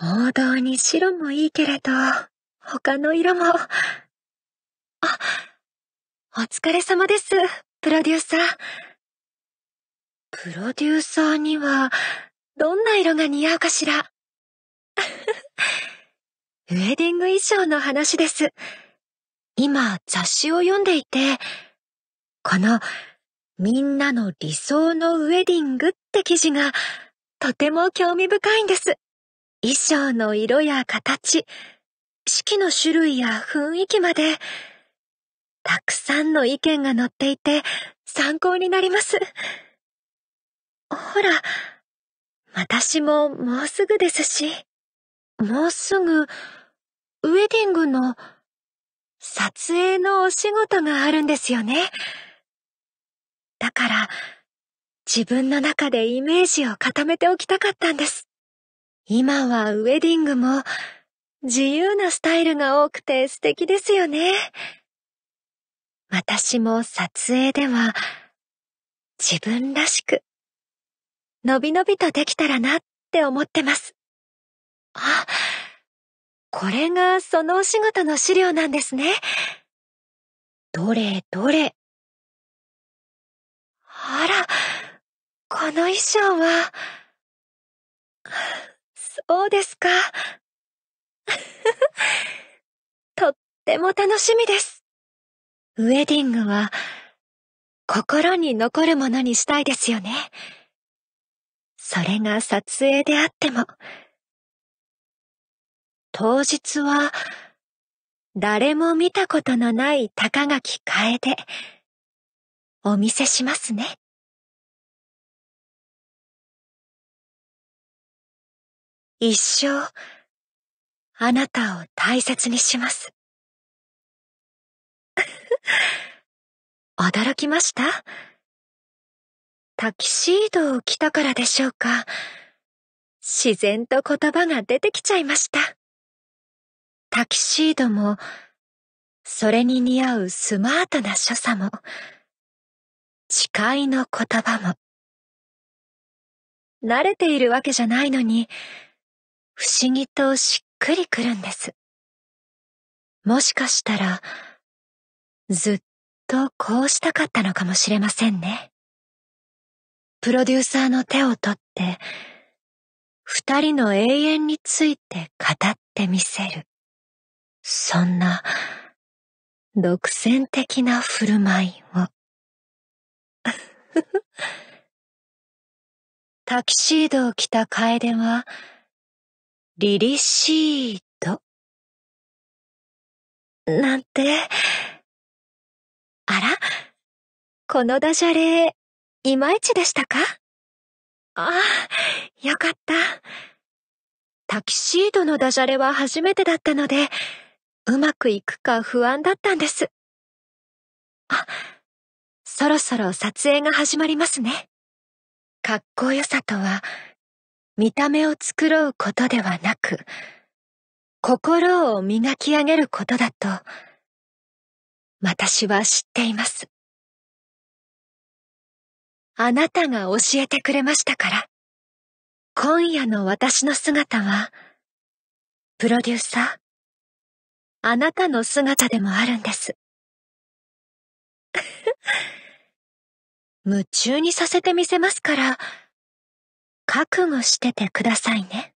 王道に白もいいけれど、他の色も。あ、お疲れ様です、プロデューサー。プロデューサーには、どんな色が似合うかしら。ウェディング衣装の話です。今、雑誌を読んでいて、この、みんなの理想のウェディングって記事が、とても興味深いんです。衣装の色や形、式の種類や雰囲気まで、たくさんの意見が載っていて参考になります。ほら、私ももうすぐですし、もうすぐ、ウェディングの撮影のお仕事があるんですよね。だから、自分の中でイメージを固めておきたかったんです。今はウェディングも自由なスタイルが多くて素敵ですよね。私も撮影では自分らしくのびのびとできたらなって思ってます。あ、これがそのお仕事の資料なんですね。どれどれ。あら、この衣装は。そうですか。とっても楽しみです。ウェディングは、心に残るものにしたいですよね。それが撮影であっても。当日は、誰も見たことのない高垣楓。お見せしますね。一生、あなたを大切にします。驚きましたタキシードを着たからでしょうか。自然と言葉が出てきちゃいました。タキシードも、それに似合うスマートな所作も、誓いの言葉も。慣れているわけじゃないのに、不思議としっくりくるんです。もしかしたら、ずっとこうしたかったのかもしれませんね。プロデューサーの手を取って、二人の永遠について語ってみせる。そんな、独占的な振る舞いを。タキシードを着た楓は、リリシート。なんて。あらこのダジャレ、いまいちでしたかああ、よかった。タキシードのダジャレは初めてだったので、うまくいくか不安だったんです。あ、そろそろ撮影が始まりますね。かっこよさとは見た目を繕うことではなく、心を磨き上げることだと、私は知っています。あなたが教えてくれましたから、今夜の私の姿は、プロデューサー、あなたの姿でもあるんです。夢中にさせてみせますから、覚悟しててくださいね。